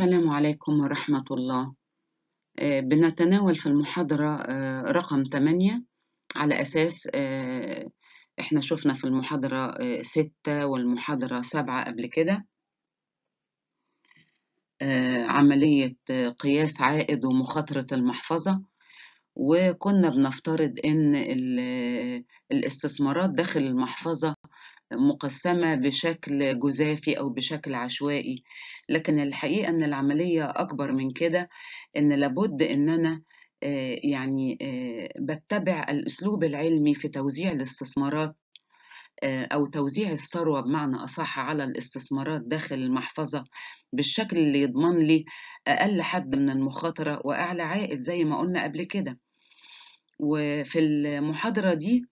السلام عليكم ورحمة الله آه، بنتناول في المحاضرة آه، رقم 8 على أساس آه، احنا شفنا في المحاضرة 6 والمحاضرة 7 قبل كده عملية قياس عائد ومخاطرة المحفظة وكنا بنفترض ان الاستثمارات داخل المحفظة مقسمة بشكل جزافي أو بشكل عشوائي لكن الحقيقة أن العملية أكبر من كده أن لابد أن أنا آه، يعني آه، بتبع الأسلوب العلمي في توزيع الاستثمارات آه، أو توزيع الثروة بمعنى أصح على الاستثمارات داخل المحفظة بالشكل اللي يضمن لي أقل حد من المخاطرة وأعلى عائد زي ما قلنا قبل كده وفي المحاضرة دي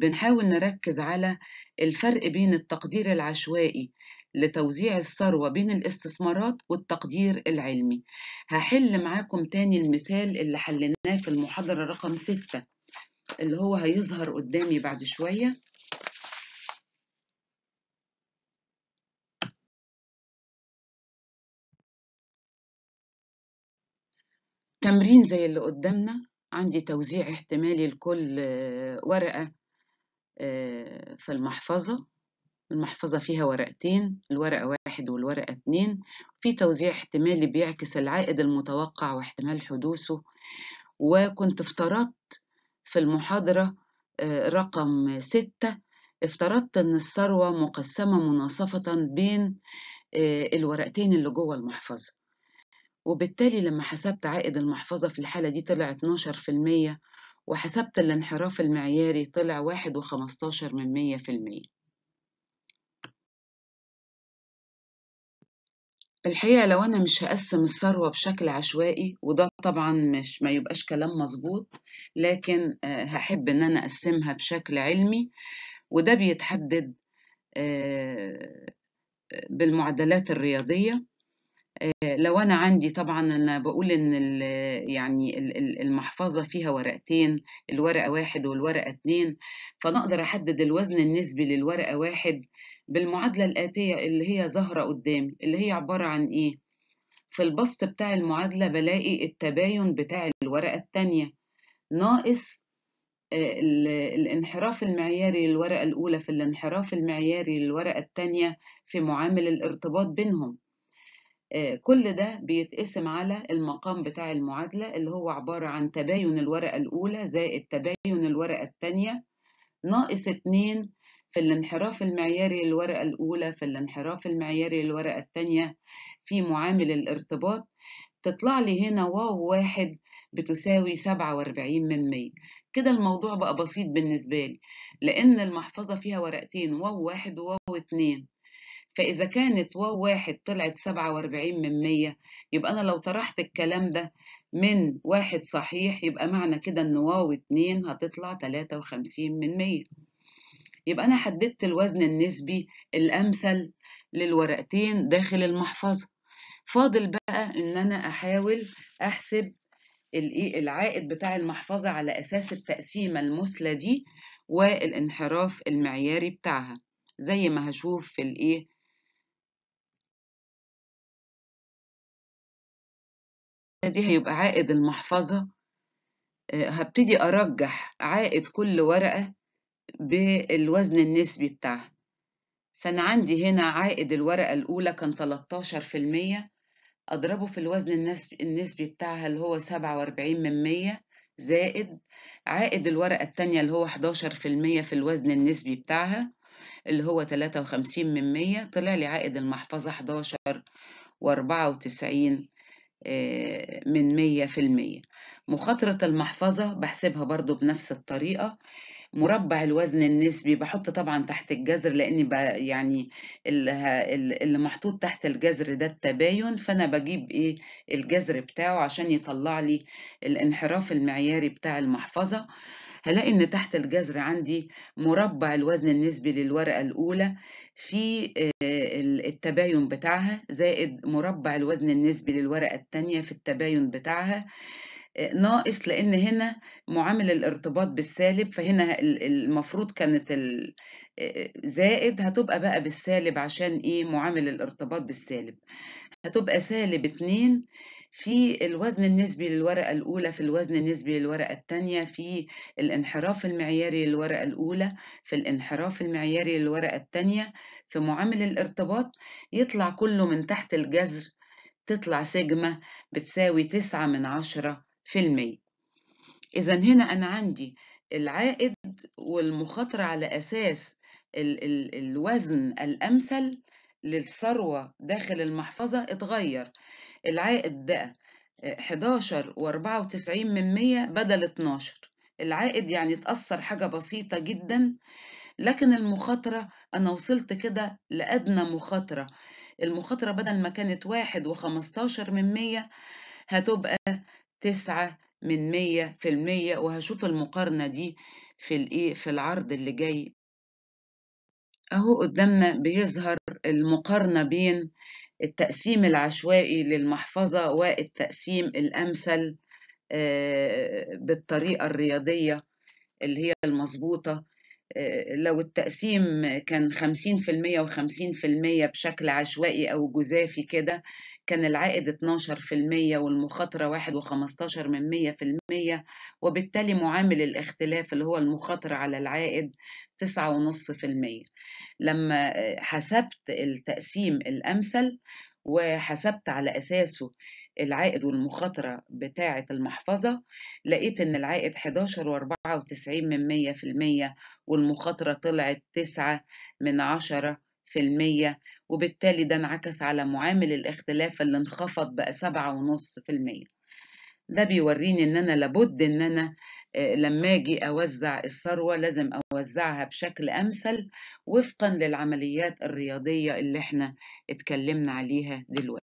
بنحاول نركز على الفرق بين التقدير العشوائي لتوزيع الثروة بين الاستثمارات والتقدير العلمي هحل معاكم تاني المثال اللي حليناه في المحاضرة رقم ستة اللي هو هيظهر قدامي بعد شوية تمرين زي اللي قدامنا عندي توزيع احتمالي لكل آه، ورقة آه، في المحفظة المحفظة فيها ورقتين الورقة واحد والورقة اتنين في توزيع احتمالي بيعكس العائد المتوقع واحتمال حدوثه وكنت افترضت في المحاضرة آه، رقم ستة افترضت ان الثروة مقسمة مناصفة بين آه، الورقتين اللي جوه المحفظة وبالتالي لما حسبت عائد المحفظة في الحالة دي طلع 12% وحسبت الانحراف المعياري طلع واحد وخمستاشر من مية في المية الحقيقة لو أنا مش هقسم الثروة بشكل عشوائي وده طبعا مش ما يبقاش كلام مظبوط لكن آه، هحب إن أنا أقسمها بشكل علمي وده بيتحدد آه، بالمعدلات الرياضية آه، لو انا عندي طبعا انا بقول ان ال يعني الـ المحفظه فيها ورقتين الورقه واحد والورقه اتنين فانا اقدر احدد الوزن النسبي للورقه واحد بالمعادله الاتيه اللي هي ظاهره قدامي اللي هي عباره عن ايه في البسط بتاع المعادله بلاقي التباين بتاع الورقه التانيه ناقص آه، الانحراف المعياري للورقه الاولى في الانحراف المعياري للورقه التانيه في معامل الارتباط بينهم آه، كل ده بيتقسم على المقام بتاع المعادلة اللي هو عبارة عن تباين الورقة الأولى زائد تباين الورقة الثانية ناقص 2 في الانحراف المعياري للورقة الأولى في الانحراف المعياري للورقة الثانية في معامل الارتباط تطلع لي هنا واو واحد بتساوي 47 من 100 كده الموضوع بقى بسيط بالنسبة لي لأن المحفظة فيها ورقتين واو واحد وواو اتنين فإذا كانت واو واحد طلعت سبعة واربعين من مية يبقى أنا لو طرحت الكلام ده من واحد صحيح يبقى معنى كده إن واو اتنين هتطلع تلاتة وخمسين من مية يبقى أنا حددت الوزن النسبي الأمثل للورقتين داخل المحفظة فاضل بقى إن أنا أحاول أحسب إيه، العائد بتاع المحفظة على أساس التقسيمة المثلى دي والانحراف المعياري بتاعها زي ما هشوف في الايه دي هيبقى عائد المحفظة آه، هبتدي أرجح عائد كل ورقة بالوزن النسبي بتاعها فأنا عندي هنا عائد الورقة الأولى كان 13% أضربه في الوزن النسبي بتاعها اللي هو 47 من 100 زائد عائد الورقة التانية اللي هو 11% في الوزن النسبي بتاعها اللي هو 53 من 100 طلع لي عائد المحفظة 11 و94 آه، من مية في المية مخاطرة المحفظة بحسبها برضو بنفس الطريقة مربع الوزن النسبي بحط طبعا تحت الجذر لاني يعني اللي محطوط تحت الجذر ده التباين فانا بجيب ايه الجذر بتاعه عشان يطلع لي الانحراف المعياري بتاع المحفظه هلاقي إن تحت الجذر عندي مربع الوزن النسبي للورقة الأولى في آه، التباين بتاعها زائد مربع الوزن النسبي للورقة الثانية في التباين بتاعها آه، ناقص لأن هنا معامل الارتباط بالسالب فهنا المفروض كانت آه، زائد هتبقى بقى بالسالب عشان إيه معامل الارتباط بالسالب هتبقى سالب 2 في الوزن النسبي للورقة الأولى في الوزن النسبي للورقة الثانية في الانحراف المعياري للورقة الأولى في الانحراف المعياري للورقة الثانية في معامل الارتباط يطلع كله من تحت الجذر تطلع سيجما بتساوي 9 من عشرة في المية إذا هنا أنا عندي العائد والمخاطرة على أساس الوزن الأمثل للثروة داخل المحفظة اتغير العائد بقى 11 آه، و94 من 100 بدل 12 العائد يعني اتأثر حاجة بسيطة جدا لكن المخاطرة أنا وصلت كده لأدنى مخاطرة المخاطرة بدل ما كانت 1 و 15 من 100 هتبقى 9 من 100 في المية وهشوف المقارنة دي في الإيه في العرض اللي جاي أهو قدامنا بيظهر المقارنة بين التقسيم العشوائي للمحفظة والتقسيم الأمثل آه، بالطريقة الرياضية اللي هي المظبوطة آه، لو التقسيم كان 50% و50% بشكل عشوائي أو جزافي كده كان العائد 12% والمخاطرة 1.15 من 100% وبالتالي معامل الاختلاف اللي هو المخاطرة على العائد 9.5% لما حسبت التقسيم الأمثل وحسبت على أساسه العائد والمخاطرة بتاعة المحفظة لقيت إن العائد 11.94 من 100% والمخاطرة طلعت 9 من 10 في المية وبالتالي ده انعكس على معامل الاختلاف اللي انخفض بقى سبعة ونص في المية ده بيوريني ان انا لابد ان انا آه، لما اجي اوزع الثروه لازم اوزعها بشكل امثل وفقا للعمليات الرياضيه اللي احنا اتكلمنا عليها دلوقتي